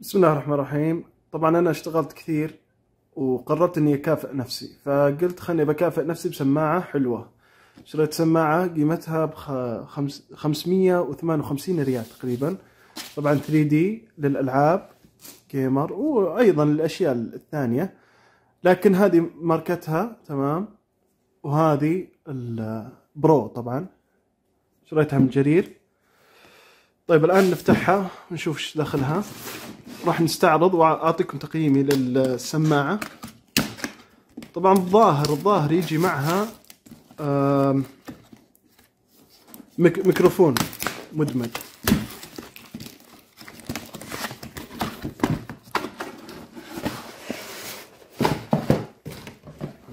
بسم الله الرحمن الرحيم طبعا انا اشتغلت كثير وقررت اني اكافئ نفسي فقلت خلني بكافئ نفسي بسماعه حلوه شريت سماعه قيمتها ب 558 ريال تقريبا طبعا 3 دي للالعاب جيمر وايضا الاشياء الثانيه لكن هذه ماركتها تمام وهذه البرو طبعا شريتها من جرير طيب الان نفتحها ونشوف ايش داخلها راح نستعرض واعطيكم تقييمي للسماعه طبعا الظاهر الظاهر يجي معها ميكروفون مدمج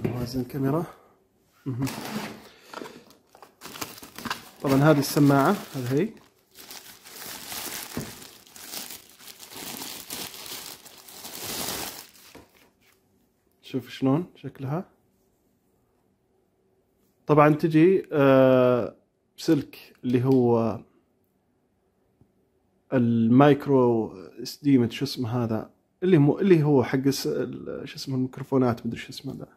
نوازن الكاميرا طبعا هذه السماعه هذه هي شوف شلون شكلها طبعا تجي آه، سلك اللي هو المايكرو اس دي شو اسمه هذا اللي مو اللي هو حق شو اسمه الميكروفونات مدري شو اسمه ذا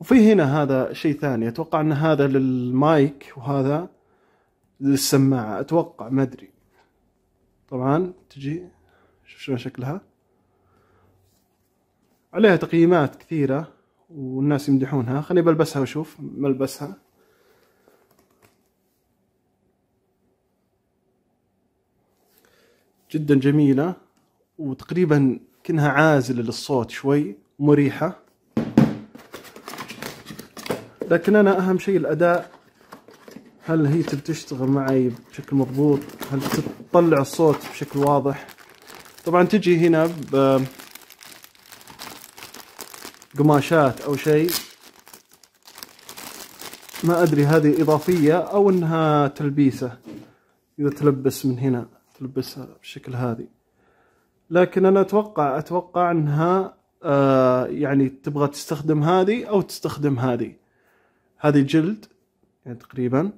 وفي هنا هذا شيء ثاني اتوقع ان هذا للمايك وهذا للسماعه اتوقع ما ادري طبعا تجي شوف شلون شكلها عليها تقييمات كثيرة والناس يمدحونها خليني بلبسها واشوف ملبسها جدا جميلة وتقريبا كأنها عازلة للصوت شوي مريحة لكن أنا أهم شيء الأداء هل هي تشتغل معي بشكل مضبوط هل تطلع الصوت بشكل واضح طبعا تجي هنا قماشات او شيء ما ادري هذه اضافيه او انها تلبيسه اذا تلبس من هنا تلبسها بالشكل هذه لكن انا اتوقع اتوقع انها آه يعني تبغى تستخدم هذه او تستخدم هذه هذه جلد يعني تقريبا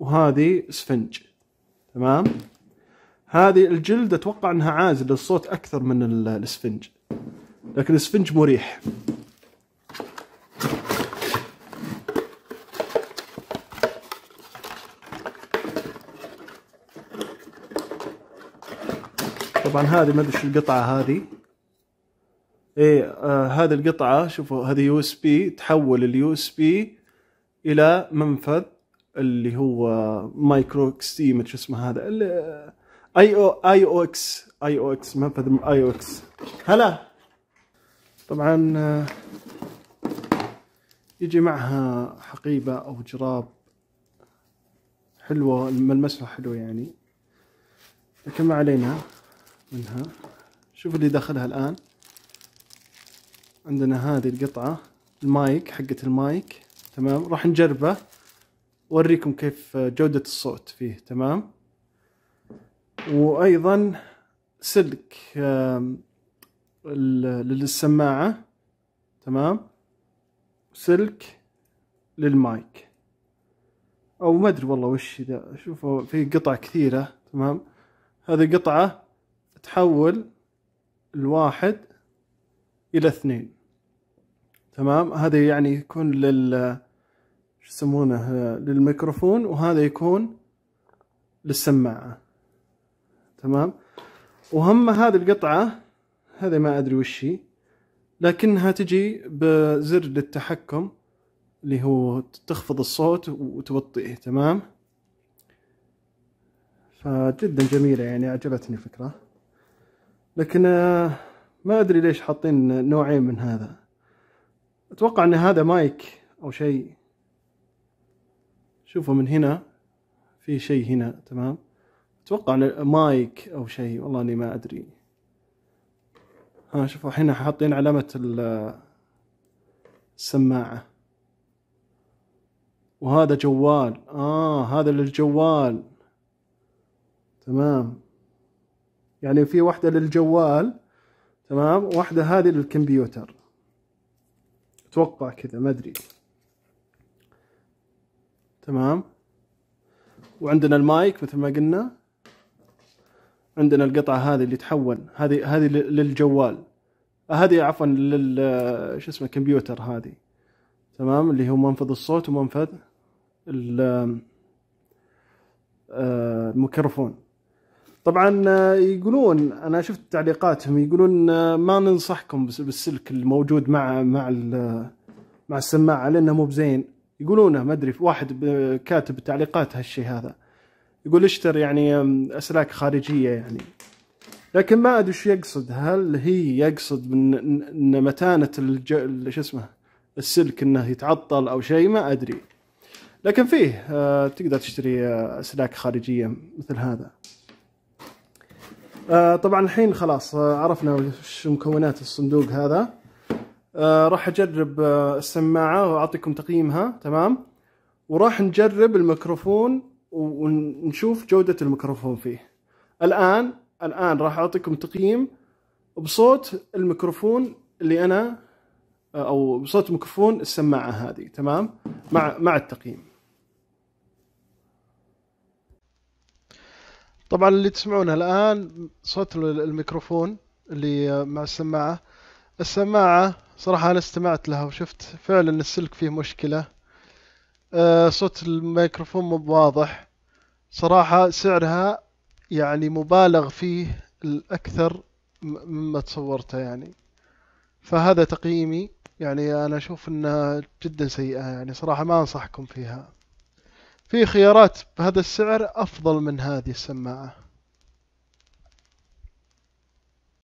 وهذه اسفنج تمام هذه الجلد اتوقع انها عازله الصوت اكثر من الاسفنج لكن الاسفنج مريح طبعا هذه ما ادري شو القطعه هذه ايه آه هذه القطعه شوفوا هذه يو اس بي تحول اليو اس بي الى منفذ اللي هو مايكرو اكس تي إيه، شو اسمه هذا آه، اي او اي او اكس اي او اكس منفذ اي او اكس هلا طبعا آه، يجي معها حقيبه او جراب حلوه ملمسها حلو يعني لكن ما علينا منها شوف اللي داخلها الآن عندنا هذه القطعة المايك حقة المايك تمام راح نجربه وأوريكم كيف جودة الصوت فيه تمام وأيضا سلك للسماعة تمام سلك للمايك أو ما أدري والله وش ذا شوفوا في قطع كثيرة تمام هذه قطعة تحول الواحد إلى اثنين تمام هذا يعني يكون لل شو يسمونه للميكروفون وهذا يكون للسماعة تمام وهم هذه القطعة هذا ما أدري وش هي لكنها تجي بزر للتحكم اللي هو تخفض الصوت وتوطئه تمام فجدا جميلة يعني عجبتني الفكرة لكن آه، ما ادري ليش حاطين نوعين من هذا اتوقع ان هذا مايك او شيء شوفوا من هنا في شيء هنا تمام اتوقع ان مايك او شيء والله اني ما ادري ها شوفوا هنا حاطين علامة السماعة وهذا جوال اه هذا للجوال تمام يعني في واحدة للجوال تمام واحدة هذه للكمبيوتر اتوقع كذا ما ادري تمام وعندنا المايك مثل ما قلنا عندنا القطعة هذه اللي تحول هذه هذه للجوال هذه عفوا لل شو اسمه الكمبيوتر هذه تمام اللي هو منفذ الصوت ومنفذ آه، الميكروفون طبعا آه، يقولون انا شفت تعليقاتهم يقولون آه، ما ننصحكم بالسلك الموجود مع مع مع السماعه لانه مو بزين يقولونه ما ادري واحد كاتب تعليقات هالشيء هذا يقول اشتر يعني اسلاك خارجيه يعني لكن ما ادري شو يقصد هل هي يقصد ان متانه شو اسمه السلك انه يتعطل او شيء ما ادري لكن فيه آه، تقدر تشتري اسلاك خارجيه مثل هذا آه طبعا الحين خلاص آه عرفنا وش مكونات الصندوق هذا آه راح اجرب آه السماعه واعطيكم تقييمها تمام وراح نجرب الميكروفون ونشوف جوده الميكروفون فيه الان الان راح اعطيكم تقييم بصوت الميكروفون اللي انا آه، او بصوت ميكروفون السماعه هذه تمام مع مع التقييم طبعا اللي تسمعونه الآن صوت الميكروفون اللي آه، مع السماعة السماعة صراحة أنا استمعت لها وشفت فعلا السلك فيه مشكلة آه، صوت الميكروفون مو واضح صراحة سعرها يعني مبالغ فيه الأكثر مما تصورته يعني فهذا تقييمي يعني أنا أشوف أنها جدا سيئة يعني صراحة ما أنصحكم فيها في خيارات بهذا السعر أفضل من هذه السماعة